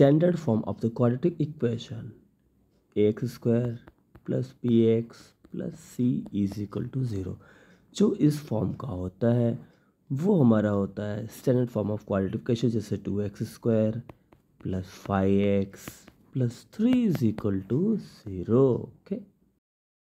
standard form of the quadratic equation X square plus B X plus C is equal to zero जो इस form का होता है वो हमारा होता है standard form of quadratic equation जैसे two X square plus five X plus three is equal to zero okay